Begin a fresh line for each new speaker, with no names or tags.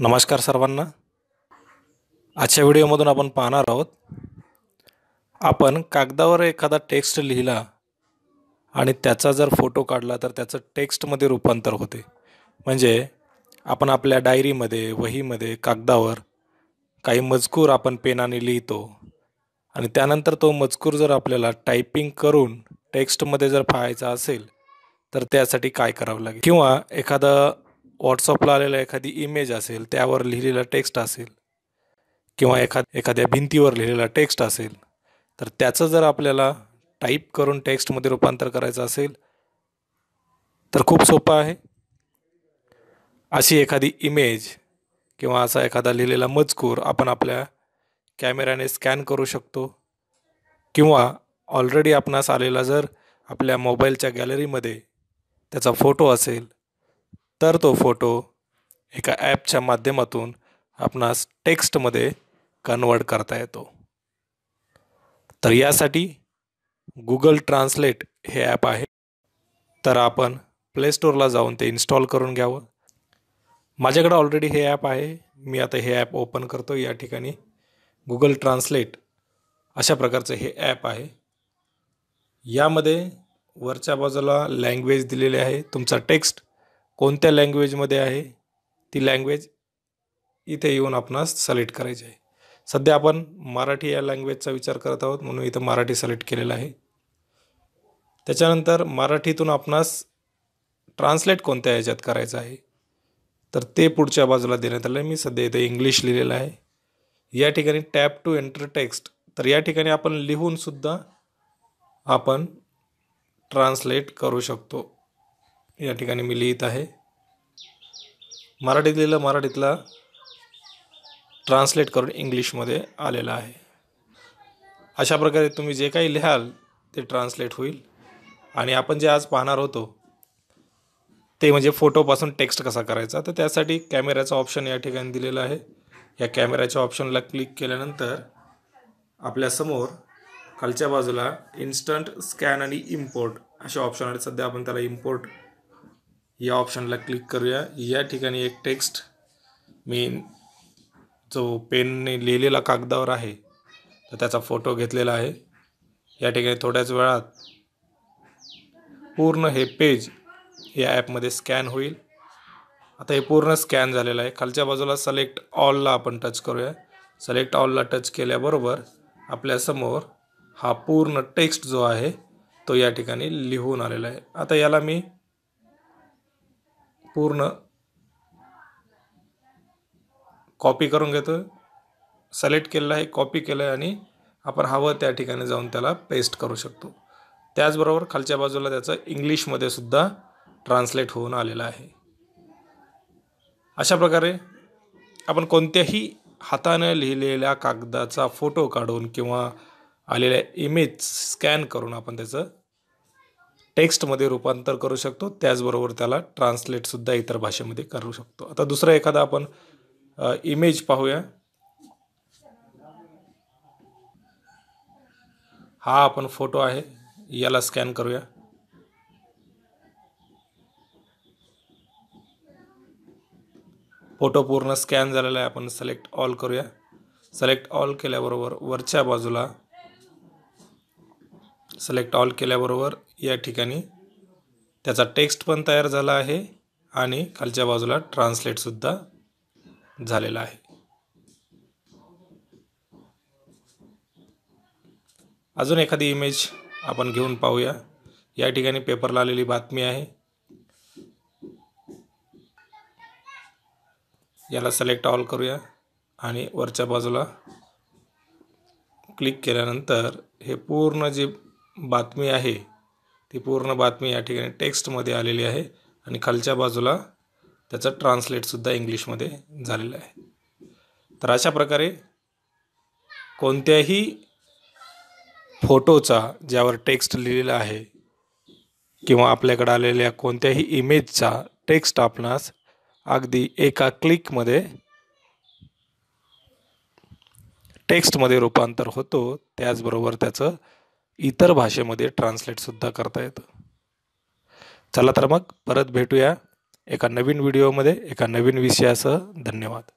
नमस्कार सर्वांना आजच्या व्हिडिओमधून आपण पाहणार आहोत आपण कागदावर एखादा टेक्स्ट लिहिला आणि त्याचा जर फोटो काढला तर त्याचं टेक्स्टमध्ये रूपांतर होते म्हणजे आपण आपल्या डायरीमध्ये वहीमध्ये कागदावर काही मजकूर आपण पेनाने लिहितो आणि त्यानंतर तो मजकूर जर आपल्याला टायपिंग करून टेक्स्टमध्ये जर पाहायचा असेल तर त्यासाठी काय करावं लागेल किंवा एखादं व्हॉट्सअपला आलेला एखादी इमेज असेल त्यावर लिहिलेला टेक्स्ट असेल किंवा एखाद एखाद्या भिंतीवर लिहिलेला टेक्स्ट असेल तर त्याचं जर आपल्याला टाईप करून टेक्स्टमध्ये रूपांतर करायचं असेल तर खूप सोपं आहे अशी एखादी इमेज किंवा असा एखादा लिहिलेला मजकूर आपण आपल्या कॅमेऱ्याने स्कॅन करू शकतो किंवा ऑलरेडी आपणास आलेला जर आपल्या मोबाईलच्या गॅलरीमध्ये त्याचा फोटो असेल तर तो फोटो एका ॲपच्या माध्यमातून आपणास टेक्स्टमध्ये कन्वर्ट करता येतो तर यासाठी गुगल ट्रान्सलेट हे ॲप आहे तर आपण प्लेस्टोरला जाऊन ते इन्स्टॉल करून घ्यावं माझ्याकडे ऑलरेडी हे ॲप आहे मी आता हे ॲप ओपन करतो या ठिकाणी गुगल ट्रान्सलेट अशा प्रकारचं हे ॲप आहे यामध्ये वरच्या बाजूला लँग्वेज दिलेली आहे तुमचा टेक्स्ट कोणत्या लँग्वेजमध्ये आहे ती लँग्वेज इथे येऊन आपणास सलेक्ट करायची आहे सध्या आपण मराठी या लँग्वेजचा विचार करत आहोत म्हणून इथं मराठी सलेक्ट केलेलं आहे त्याच्यानंतर मराठीतून आपणास ट्रान्सलेट कोणत्या ह्याच्यात करायचं आहे तर ते पुढच्या बाजूला देण्यात आलं आहे मी सध्या इथे इंग्लिश लिहिलेलं आहे या ठिकाणी टॅप टू एंटर टेक्स्ट तर या ठिकाणी आपण लिहूनसुद्धा आपण ट्रान्सलेट करू शकतो या ठिकाणी मी लिहित आहे मराठीत लिहिलं मराठीतला ट्रान्सलेट करून इंग्लिशमध्ये आलेला आहे अशा प्रकारे तुम्ही जे काही लिहाल ते ट्रान्सलेट होईल आणि आपण जे आज पाहणार होतो ते म्हणजे फोटोपासून टेक्स्ट कसा करायचा तर त्यासाठी कॅमेऱ्याचा ऑप्शन या ठिकाणी दिलेला आहे या कॅमेऱ्याच्या ऑप्शनला क्लिक केल्यानंतर आपल्यासमोर खालच्या बाजूला इन्स्टंट स्कॅन आणि इम्पोर्ट असे ऑप्शन आहेत सध्या आपण त्याला इम्पोर्ट या ऑप्शनला क्लिक करूया या ठिकाणी एक टेक्स्ट मी जो पेनने लिहिलेला कागदावर आहे तर त्याचा फोटो घेतलेला आहे या ठिकाणी थोड्याच वेळात पूर्ण हे पेज या ॲपमध्ये स्कॅन होईल आता हे पूर्ण स्कॅन झालेलं आहे खालच्या बाजूला सलेक्ट ऑलला आपण टच करूया सलेक्ट ऑलला टच केल्याबरोबर आपल्यासमोर हा पूर्ण टेक्स्ट जो आहे तो या ठिकाणी लिहून आलेला आहे आता याला मी पूर्ण कॉपी करून घेतो सलेक्ट केलेलं आहे कॉपी केलं आहे आणि आपण हवं त्या ठिकाणी जाऊन त्याला पेस्ट करू शकतो त्याचबरोबर खालच्या बाजूला त्याचं इंग्लिशमध्ये सुद्धा ट्रान्सलेट होऊन आलेलं आहे अशा प्रकारे आपण कोणत्याही हातानं लिहिलेल्या कागदाचा फोटो काढून किंवा आलेल्या इमेज स्कॅन करून आपण त्याचं टेक्स्टमध्ये रूपांतर करू शकतो त्याचबरोबर त्याला सुद्धा इतर भाषेमध्ये करू शकतो आता दुसरा एखादा आपण इमेज पाहूया हा आपण फोटो आहे याला स्कॅन करूया फोटो पूर्ण स्कॅन झालेला आहे आपण सिलेक्ट ऑल करूया सिलेक्ट ऑल केल्याबरोबर वरच्या बाजूला सिलेक्ट ऑल केल्याबरोबर या ठिकाणी त्याचा टेक्स्ट पण तयार झाला आहे आणि खालच्या बाजूला ट्रान्सलेटसुद्धा झालेला आहे अजून एखादी इमेज आपण घेऊन पाहूया या ठिकाणी पेपरला आलेली बातमी आहे याला सिलेक्ट ऑल करूया आणि वरच्या बाजूला क्लिक केल्यानंतर हे पूर्ण जे बातमी आहे ती पूर्ण बातमी या ठिकाणी टेक्स्टमध्ये आलेली आहे आणि खालच्या बाजूला त्याचं ट्रान्सलेटसुद्धा इंग्लिशमध्ये झालेलं आहे तर अशा प्रकारे कोणत्याही फोटोचा ज्यावर टेक्स्ट लिहिलेला आहे किंवा आपल्याकडे आलेल्या कोणत्याही इमेजचा टेक्स्ट आपणास अगदी एका क्लिकमध्ये टेक्स्टमध्ये रूपांतर होतो त्याचबरोबर त्याचं इतर भाषेमध्ये ट्रान्सलेटसुद्धा करता येतं चला तर मग परत भेटूया एका नवीन व्हिडिओमध्ये एका नवीन विषयासह धन्यवाद